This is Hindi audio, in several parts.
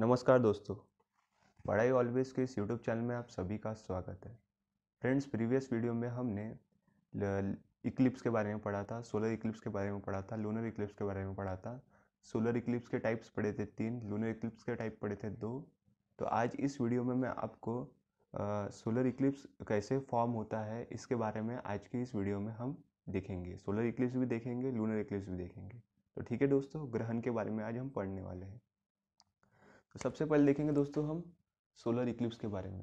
नमस्कार दोस्तों पढ़ाई ऑलवेज के इस यूट्यूब चैनल में आप सभी का स्वागत है फ्रेंड्स प्रीवियस वीडियो में हमने इक्लिप्स के बारे में पढ़ा था सोलर इक्लिप्स के बारे में पढ़ा था लूनर इक्लिप्स के बारे में पढ़ा था सोलर इक्लिप्स के टाइप्स पढ़े थे तीन लूनर इक्लिप्स के टाइप पढ़े थे दो तो आज इस वीडियो में मैं आपको सोलर इक्लिप्स कैसे फॉर्म होता है इसके बारे में आज की इस वीडियो में हम देखेंगे सोलर इक्लिप्स भी देखेंगे लूनर इक्लिप्स भी देखेंगे तो ठीक है दोस्तों ग्रहण के बारे में आज हम पढ़ने वाले हैं तो सबसे पहले देखेंगे दोस्तों हम सोलर इक्लिप्स के बारे में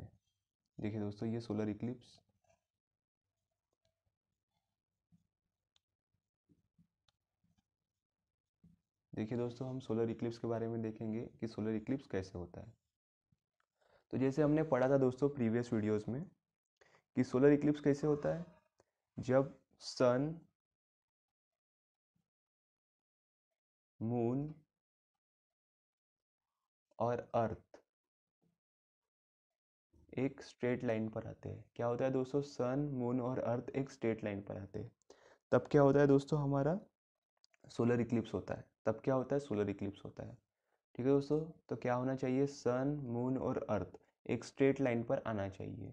देखिए दोस्तों ये सोलर इक्लिप्स देखिए दोस्तों हम सोलर इक्लिप्स के बारे में देखेंगे कि सोलर इक्लिप्स कैसे होता है तो जैसे हमने पढ़ा था दोस्तों प्रीवियस वीडियोस में कि सोलर इक्लिप्स कैसे होता है जब सन मून और अर्थ एक स्ट्रेट लाइन पर आते हैं क्या होता है दोस्तों सन मून और अर्थ एक स्ट्रेट लाइन पर आते हैं तब क्या होता है दोस्तों हमारा सोलर इक्लिप्स होता है तब क्या होता है सोलर इक्लिप्स होता है ठीक है दोस्तों तो क्या होना चाहिए सन मून और अर्थ एक स्ट्रेट लाइन पर आना चाहिए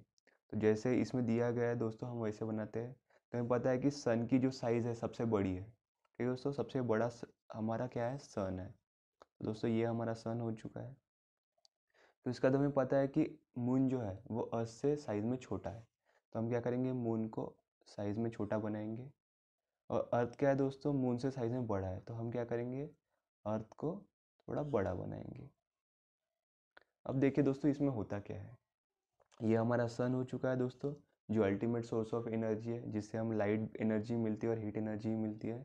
तो जैसे इसमें दिया गया है दोस्तों हम वैसे बनाते हैं तो हमें पता है कि सन की जो साइज़ है सबसे बड़ी है ठीक है दोस्तों सबसे बड़ा हमारा क्या है सन है तो दोस्तों ये हमारा सन हो चुका है तो इसका तो हमें पता है कि मून जो है वो अर्थ से साइज़ में छोटा है तो हम क्या करेंगे मून को साइज़ में छोटा बनाएंगे और अर्थ क्या है दोस्तों मून से साइज़ में बड़ा है तो हम क्या करेंगे अर्थ को थोड़ा बड़ा बनाएंगे अब देखिए दोस्तों इसमें होता क्या है ये हमारा सन हो चुका है दोस्तों जो अल्टीमेट सोर्स ऑफ एनर्जी है जिससे हम लाइट एनर्जी मिलती है और हीट एनर्जी मिलती है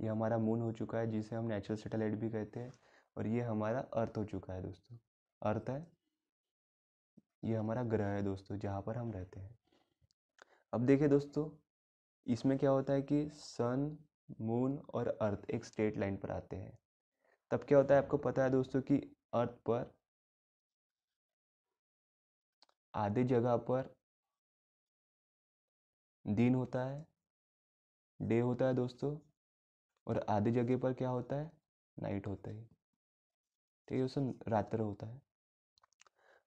ये हमारा मून हो चुका है जिसे हम नेचुरल सेटेलाइट भी कहते हैं और ये हमारा अर्थ हो चुका है दोस्तों अर्थ है ये हमारा ग्रह है दोस्तों जहाँ पर हम रहते हैं अब देखिए दोस्तों इसमें क्या होता है कि सन मून और अर्थ एक स्ट्रेट लाइन पर आते हैं तब क्या होता है आपको पता है दोस्तों कि अर्थ पर आधे जगह पर दिन होता है डे होता है दोस्तों और आधे जगह पर क्या होता है नाइट होता है ठीक है उसमें रात्र होता है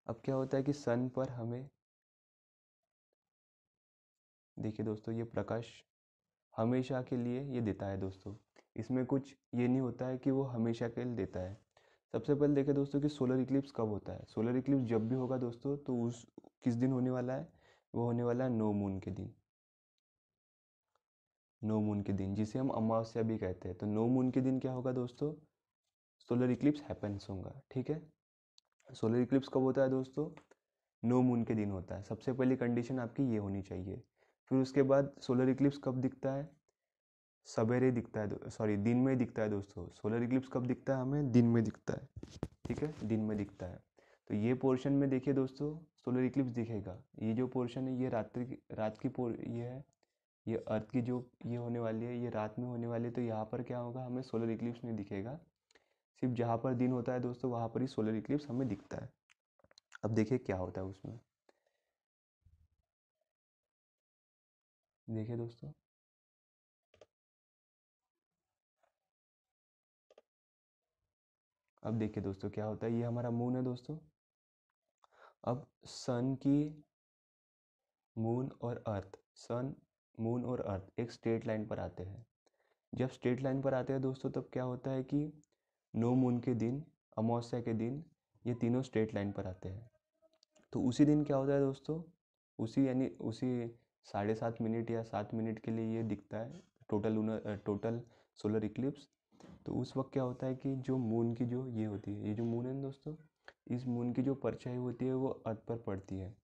अब क्या होता है कि सन पर हमें देखिए दोस्तों ये प्रकाश हमेशा के लिए ये देता है दोस्तों इसमें कुछ ये नहीं होता है कि वो हमेशा के लिए देता है सबसे पहले देखें दोस्तों कि सोलर इक्लिप्स कब होता है सोलर इक्लिप्स जब भी होगा दोस्तों तो उस किस दिन होने वाला है वो होने वाला है नो मून के दिन नो मून के दिन जिसे हम अमावस्या भी कहते हैं तो नो मून के दिन क्या होगा दोस्तों सोलर इक्लिप्स हैपन्स होगा ठीक है सोलर इक्लिप्स कब होता है दोस्तों नो मून के दिन होता है सबसे पहली कंडीशन आपकी ये होनी चाहिए फिर उसके बाद सोलर इक्लिप्स कब दिखता है सवेरे दिखता है सॉरी दिन में दिखता है दोस्तों सोलर इक्लिप्स कब दिखता है हमें दिन में दिखता है ठीक है दिन में दिखता है तो ये पोर्शन में देखिए दोस्तों सोलर इक्लिप्स दिखेगा ये जो पोर्शन है ये रात्रि की रात की पोर ये है ये अर्थ की जो ये होने वाली है ये रात में होने वाली है तो यहाँ पर क्या होगा हमें सोलर इक्लिप्स नहीं दिखेगा सिर्फ जहाँ पर दिन होता है दोस्तों वहाँ पर ही सोलर इक्लिप्स हमें दिखता है अब देखिए क्या होता है उसमें देखिए दोस्तों अब देखिए दोस्तों क्या होता है ये हमारा मून है दोस्तों अब सन की मून और अर्थ सन मून और अर्थ एक स्ट्रेट लाइन पर आते हैं जब स्ट्रेट लाइन पर आते हैं दोस्तों तब क्या होता है कि नो मून के दिन अमावस्या के दिन ये तीनों स्ट्रेट लाइन पर आते हैं तो उसी दिन क्या होता है दोस्तों उसी यानी उसी साढ़े सात मिनट या सात मिनट के लिए ये दिखता है total lunar total solar eclipse तो उस वक्त क्या होता है कि जो मून की जो ये होती है ये जो मून है दोस्तों इस मून की जो परछाई होती है वो अर्थ पर पड़ती है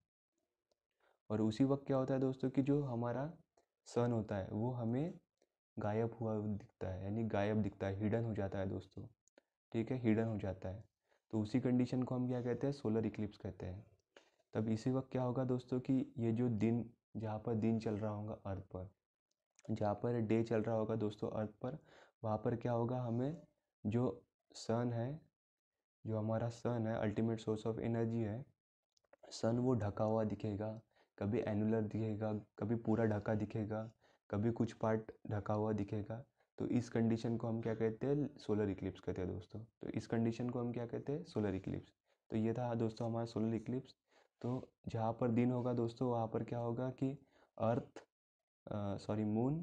और उसी वक्त क्या होता है दोस्तों कि जो हमारा सन होता है वो हमें गायब हुआ दिखता है यानी गायब दिखता है हिडन हो जाता है दोस्तों ठीक है हिडन हो जाता है तो उसी कंडीशन को हम क्या कहते हैं सोलर इक्लिप्स कहते हैं तब इसी वक्त क्या होगा दोस्तों कि ये जो दिन जहाँ पर दिन चल रहा होगा अर्थ पर जहाँ पर डे चल रहा होगा दोस्तों अर्थ पर वहाँ पर क्या होगा हमें जो सन है जो हमारा सन है अल्टीमेट सोर्स ऑफ एनर्जी है सन वो ढका हुआ दिखेगा कभी एनुलर दिखेगा कभी पूरा ढका दिखेगा कभी कुछ पार्ट ढका हुआ दिखेगा तो इस कंडीशन को हम क्या कहते हैं सोलर इक्लिप्स कहते हैं दोस्तों तो इस कंडीशन को हम क्या कहते हैं सोलर इक्लिप्स तो ये था दोस्तों हमारा सोलर इक्लिप्स तो जहाँ पर दिन होगा दोस्तों वहाँ पर क्या होगा कि अर्थ सॉरी मून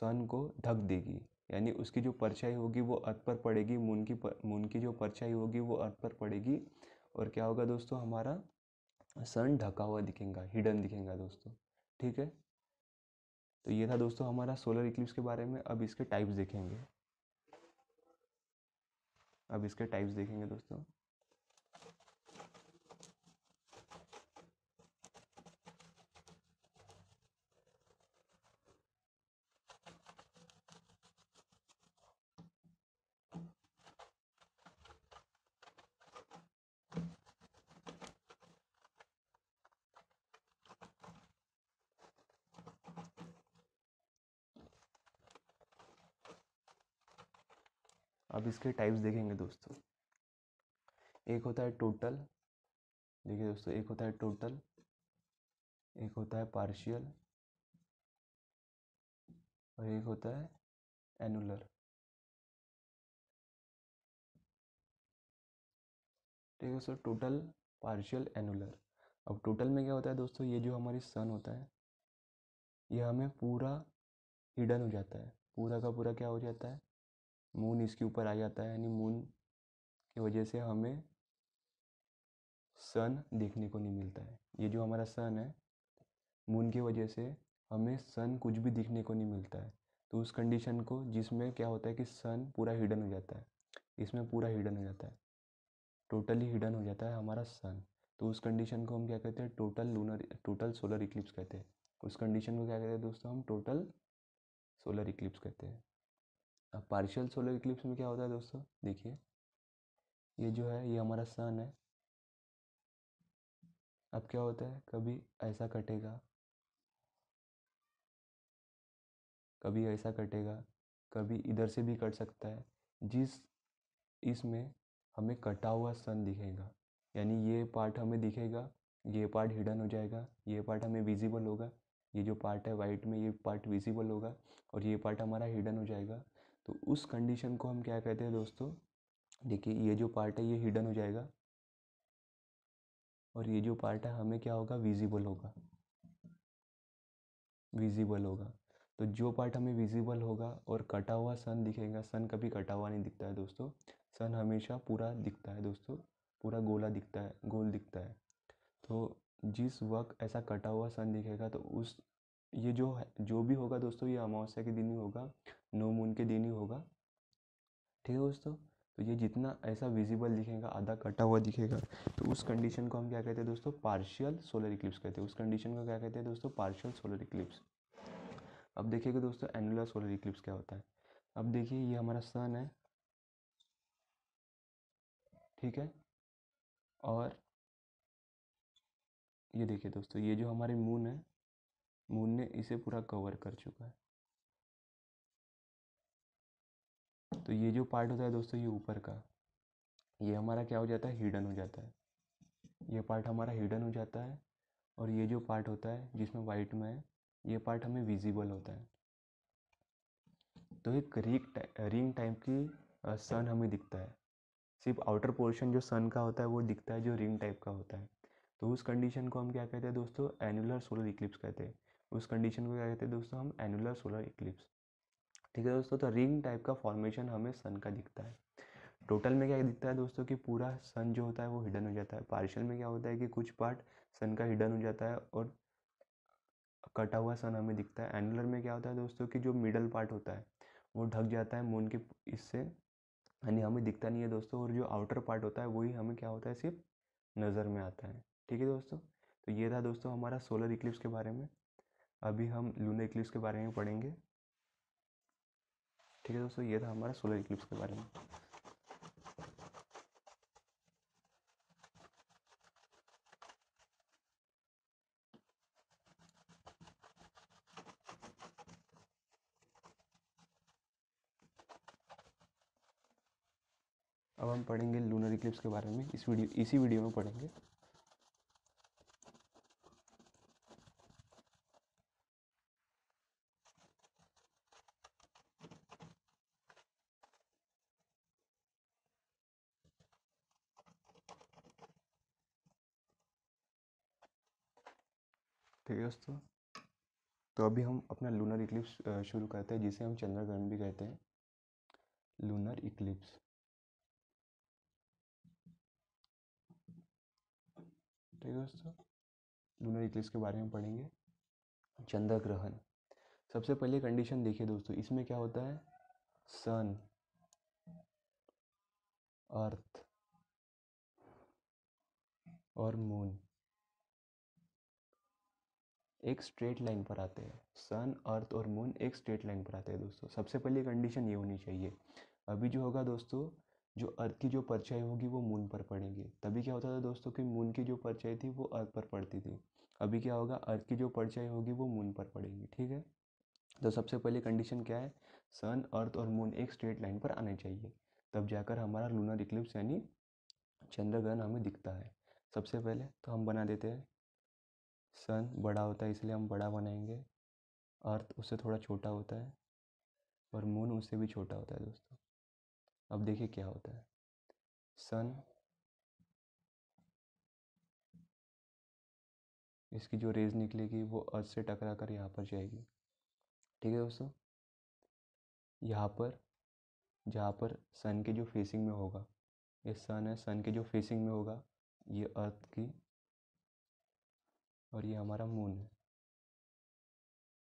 सन को ढक देगी यानी उसकी जो परछाई होगी वो अर्थ पर पड़ेगी मून की पर, मून की जो परछाई होगी वो अर्थ पर पड़ेगी और क्या होगा दोस्तों हमारा सन ढका हुआ दिखेगा हिडन दिखेगा दोस्तों ठीक है तो ये था दोस्तों हमारा सोलर इक्लिप्स के बारे में अब इसके टाइप्स देखेंगे अब इसके टाइप्स देखेंगे दोस्तों अब इसके टाइप्स देखेंगे दोस्तों एक होता है टोटल देखिए दोस्तों एक होता है टोटल एक होता है पार्शियल और एक होता है एनुलर ठीक है दोस्तों टोटल पार्शियल एनुलर अब टोटल में क्या होता है दोस्तों ये जो हमारी सन होता है ये हमें पूरा हिडन हो जाता है पूरा का पूरा क्या हो जाता है मून इसके ऊपर आ जाता है यानी मून की वजह से हमें सन देखने को नहीं मिलता है ये जो हमारा सन है मून की वजह से हमें सन कुछ भी दिखने को नहीं मिलता है तो उस कंडीशन को जिसमें क्या होता है कि सन पूरा हिडन हो जाता है इसमें पूरा हिडन हो जाता है टोटली हिडन हो जाता है हमारा सन तो उस कंडीशन को हम क्या कहते हैं total lunar total solar eclipse कहते हैं उस कंडीशन को क्या कहते हैं दोस्तों हम टोटल सोलर इक्लिप्स कहते हैं अब पार्शियल सोलर इक्लिप्स में क्या होता है दोस्तों देखिए ये जो है ये हमारा सन है अब क्या होता है कभी ऐसा कटेगा कभी ऐसा कटेगा कभी इधर से भी कट सकता है जिस इसमें हमें कटा हुआ सन दिखेगा यानी ये पार्ट हमें दिखेगा ये पार्ट हिडन हो जाएगा ये पार्ट हमें विजिबल होगा ये जो पार्ट है वाइट में ये पार्ट विजिबल होगा और ये पार्ट हमारा हिडन हो जाएगा तो उस कंडीशन को हम क्या कहते हैं दोस्तों देखिए ये जो पार्ट है ये हिडन हो जाएगा और ये जो पार्ट है हमें क्या होगा विजिबल होगा विजिबल होगा तो जो पार्ट हमें विजिबल होगा और कटा हुआ सन दिखेगा सन कभी कटा हुआ नहीं दिखता है दोस्तों सन हमेशा पूरा दिखता है दोस्तों पूरा गोला दिखता है गोल दिखता है तो जिस वक्त ऐसा कटा हुआ सन दिखेगा तो उस ये जो है जो भी होगा दोस्तों ये अमावस्या के दिन ही होगा नो मून के दिन ही होगा ठीक है दोस्तों तो ये जितना ऐसा विजिबल दिखेगा आधा कटा हुआ दिखेगा तो उस कंडीशन को हम क्या कहते हैं दोस्तों पार्शियल सोलर इक्लिप्स कहते हैं उस कंडीशन को क्या कहते हैं दोस्तों पार्शियल सोलर इक्लिप्स अब देखिएगा दोस्तों एनुलर सोलर इक्लिप्स क्या होता है अब देखिए ये हमारा सन है ठीक है और ये देखिए दोस्तों ये जो हमारे मून है मून ने इसे पूरा कवर कर चुका है तो ये जो पार्ट होता है दोस्तों ये ऊपर का ये हमारा क्या हो जाता है हिडन हो जाता है ये पार्ट हमारा हिडन हो जाता है और ये जो पार्ट होता है जिसमें वाइट में है ये पार्ट हमें विजिबल होता है तो एक रिंग रिंग टाइप की सन हमें दिखता है सिर्फ आउटर पोर्शन जो सन का होता है वो दिखता है जो रिंग टाइप का होता है तो उस कंडीशन को हम क्या कहते हैं दोस्तों एनुलर सोलर इक्लिप्स कहते हैं उस कंडीशन को क्या कहते हैं दोस्तों हम एनुलर सोलर इक्लिप्स ठीक है दोस्तों तो रिंग टाइप का फॉर्मेशन हमें सन का दिखता है टोटल में क्या दिखता है दोस्तों कि पूरा सन जो होता है वो हिडन हो जाता है पार्शियल में क्या होता है कि कुछ पार्ट सन का हिडन हो जाता है और कटा हुआ सन हमें दिखता है एनुलर में क्या होता है दोस्तों कि जो मिडल पार्ट होता है वो ढक जाता है मून के इससे यानी हमें दिखता नहीं है दोस्तों और जो आउटर पार्ट होता है वही हमें क्या होता है सिर्फ नज़र में आता है ठीक है दोस्तों तो ये था दोस्तों हमारा सोलर इक्लिप्स के बारे में अभी हम लूनर इक्लिप्स के बारे में पढ़ेंगे ठीक है दोस्तों ये था हमारा सोलर इक्लिप्स के बारे में अब हम पढ़ेंगे लूनर इक्लिप्स के बारे में इस वीडियो इसी वीडियो में पढ़ेंगे ठीक है दोस्तों तो अभी हम अपना लूनर इक्लिप्स शुरू करते हैं जिसे हम चंद्रग्रहण भी कहते हैं लूनर इक्लिप्स ठीक है दोस्तों लूनर इक्लिप्स के बारे में पढ़ेंगे चंद्रग्रहण सबसे पहले कंडीशन देखिए दोस्तों इसमें क्या होता है सन अर्थ और मून एक स्ट्रेट लाइन पर आते हैं सन अर्थ और मून एक स्ट्रेट लाइन पर आते हैं दोस्तों सबसे पहली कंडीशन ये होनी चाहिए अभी जो होगा दोस्तों जो अर्थ की जो परछाई होगी वो मून पर पड़ेंगी तभी क्या होता था दोस्तों कि मून की जो परछाई थी वो अर्थ पर पड़ती थी अभी क्या होगा अर्थ की जो परछाई होगी वो मून पर पड़ेगी ठीक है तो सबसे पहली कंडीशन क्या है सन अर्थ और मून एक स्ट्रेट लाइन पर आने चाहिए तब जाकर हमारा लूनर इक्लिप्स यानी चंद्रग्रहण हमें दिखता है सबसे पहले तो हम बना देते हैं सन बड़ा होता है इसलिए हम बड़ा बनाएंगे अर्थ उससे थोड़ा छोटा होता है और मून उससे भी छोटा होता है दोस्तों अब देखिए क्या होता है सन इसकी जो रेज निकलेगी वो अर्थ से टकरा कर यहाँ पर जाएगी ठीक है दोस्तों यहाँ पर जहाँ पर सन के जो फेसिंग में होगा ये सन है सन के जो फेसिंग में होगा ये अर्थ की और ये हमारा मून है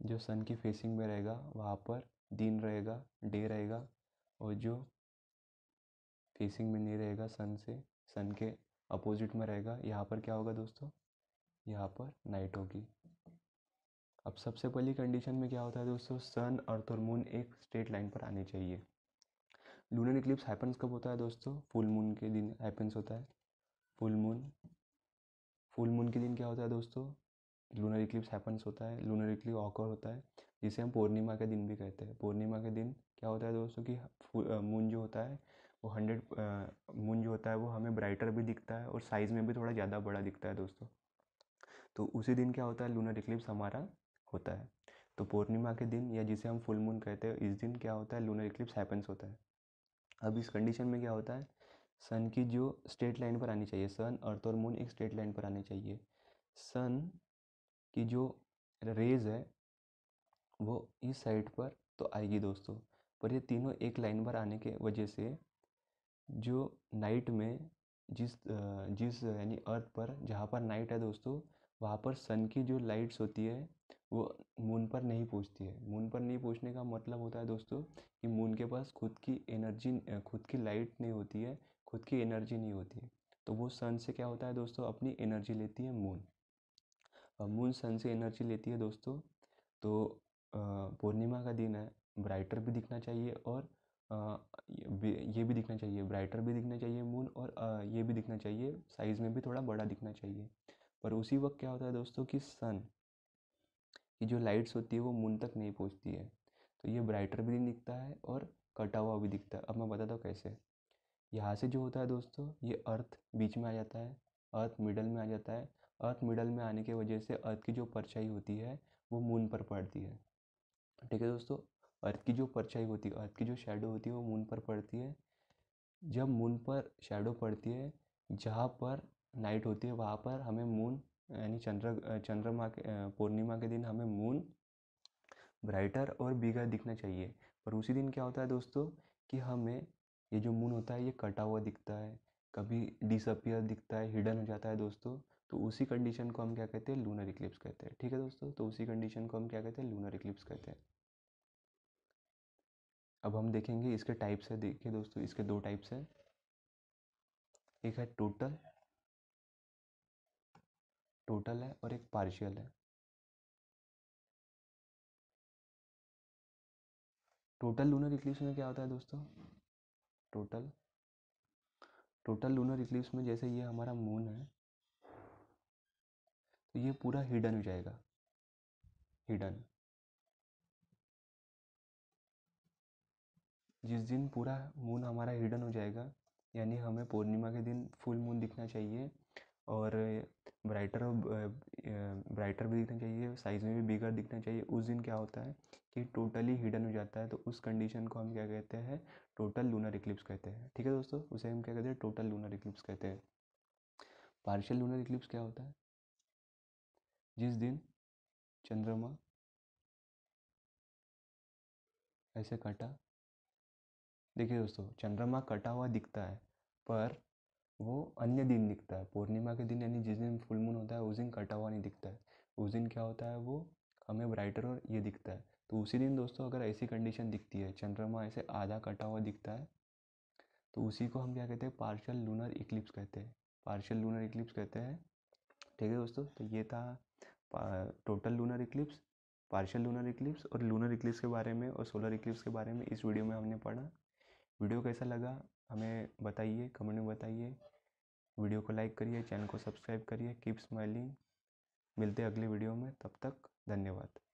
जो सन की फेसिंग में रहेगा वहाँ पर दिन रहेगा डे रहेगा और जो फेसिंग में नहीं रहेगा सन से सन के अपोजिट में रहेगा यहाँ पर क्या होगा दोस्तों यहाँ पर नाइट होगी अब सबसे पहली कंडीशन में क्या होता है दोस्तों सन अर्थ और मून एक स्ट्रेट लाइन पर आनी चाहिए लूनर इक्लिप्स हैपन्स कब होता है दोस्तों फुल मून के दिन हैपन्स होता है फुल मून फुल मून के दिन क्या होता है दोस्तों लूनर इक्लिप्स हैपन्स होता है लूनर इक्लिप्स ऑकर होता है जिसे हम पूर्णिमा के दिन भी कहते हैं पूर्णिमा के दिन क्या होता है दोस्तों कि मून जो होता है वो हंड्रेड मून जो होता है वो हमें ब्राइटर भी दिखता है और साइज़ में भी थोड़ा ज़्यादा बड़ा दिखता है दोस्तों तो उसी दिन क्या होता है लूनर इक्लिप्स हमारा होता है तो पूर्णिमा के दिन या जिसे हम फुल मून कहते हैं इस दिन क्या होता है लूनर इक्लिप्स हैपन्स होता है अब इस कंडीशन में क्या होता है सन की जो स्ट्रेट लाइन पर आनी चाहिए सन अर्थ और मून एक स्ट्रेट लाइन पर आनी चाहिए सन की जो रेज है वो इस साइड पर तो आएगी दोस्तों पर ये तीनों एक लाइन पर आने के वजह से जो नाइट में जिस जिस यानी अर्थ पर जहाँ पर नाइट है दोस्तों वहाँ पर सन की जो लाइट्स होती है वो मून पर नहीं पहुँचती है मून पर नहीं पहुँचने का मतलब होता है दोस्तों कि मून के पास खुद की एनर्जी खुद की लाइट नहीं होती है खुद की एनर्जी नहीं होती है तो वो सन से क्या होता है दोस्तों अपनी एनर्जी लेती है मून और मून सन से एनर्जी लेती है दोस्तों तो पूर्णिमा का दिन है ब्राइटर भी दिखना चाहिए और ये भी दिखना चाहिए ब्राइटर भी दिखना चाहिए मून और ये भी दिखना चाहिए साइज़ में भी थोड़ा बड़ा दिखना चाहिए पर उसी वक्त क्या होता है दोस्तों कि सन की जो लाइट्स होती है वो मून तक नहीं पहुंचती है तो ये ब्राइटर भी दिखता है और कटा हुआ भी दिखता है अब मैं बताता हूँ कैसे यहाँ से जो होता है दोस्तों ये अर्थ बीच में आ जाता है अर्थ मिडल में आ जाता है अर्थ मिडल में आने की वजह से अर्थ की जो परछाई होती है वो मून पर पड़ती है ठीक है दोस्तों अर्थ की जो परछाई होती है अर्थ की जो शेडो होती है वो मून पर पड़ती है जब मून पर शेडो पड़ती है जहाँ पर नाइट होती है वहाँ पर हमें मून यानी चंद्र चंद्रमा के पूर्णिमा के दिन हमें मून ब्राइटर और बिगर दिखना चाहिए पर उसी दिन क्या होता है दोस्तों कि हमें ये जो मून होता है ये कटा हुआ दिखता है कभी डिसअपियर दिखता है हिडन हो जाता है दोस्तों तो उसी कंडीशन को हम क्या कहते हैं लूनर इक्लिप्स कहते हैं ठीक है दोस्तों तो उसी कंडीशन को हम क्या कहते हैं लूनर इक्लिप्स कहते हैं अब हम देखेंगे इसके टाइप्स है देखिए दोस्तों इसके दो टाइप्स है एक है टोटल टोटल है और एक पार्शियल है टोटल लूनर इक्लिप्स में क्या होता है दोस्तों टोटल टोटल लूनर इक्लिप्स में जैसे ये हमारा मून है तो ये पूरा हिडन हो जाएगा हिडन जिस दिन पूरा मून हमारा हिडन हो जाएगा यानी हमें पूर्णिमा के दिन फुल मून दिखना चाहिए और ब्राइटर और ब्राइटर भी दिखना चाहिए साइज़ में भी बिगर दिखना चाहिए उस दिन क्या होता है कि टोटली हिडन हो जाता है तो उस कंडीशन को हम क्या कहते हैं टोटल लूनर इक्लिप्स कहते हैं ठीक है दोस्तों उसे हम क्या कहते हैं टोटल लूनर इक्लिप्स कहते हैं पार्शियल लूनर इक्लिप्स क्या होता है जिस दिन चंद्रमा ऐसे कटा देखिए दोस्तों चंद्रमा कटा हुआ दिखता है पर वो अन्य दिन दिखता है पूर्णिमा के दिन यानी जिस दिन फुल मून होता है उस दिन कटा हुआ नहीं दिखता है उस दिन क्या होता है वो हमें ब्राइटर और ये दिखता है तो उसी दिन दोस्तों अगर ऐसी कंडीशन दिखती है चंद्रमा ऐसे आधा कटा हुआ दिखता है तो उसी को हम क्या कहते हैं पार्शल लूनर इक्लिप्स कहते हैं पार्शल लूनर इक्लिप्स कहते हैं ठीक है दोस्तों तो ये था total lunar eclipse partial lunar eclipse और लूनर इक्लिप्स के बारे में और सोलर इक्लिप्स के बारे में इस वीडियो में हमने पढ़ा वीडियो कैसा लगा हमें बताइए कमेंट में बताइए वीडियो को लाइक करिए चैनल को सब्सक्राइब करिए कीप स्माइलिंग मिलते हैं अगले वीडियो में तब तक धन्यवाद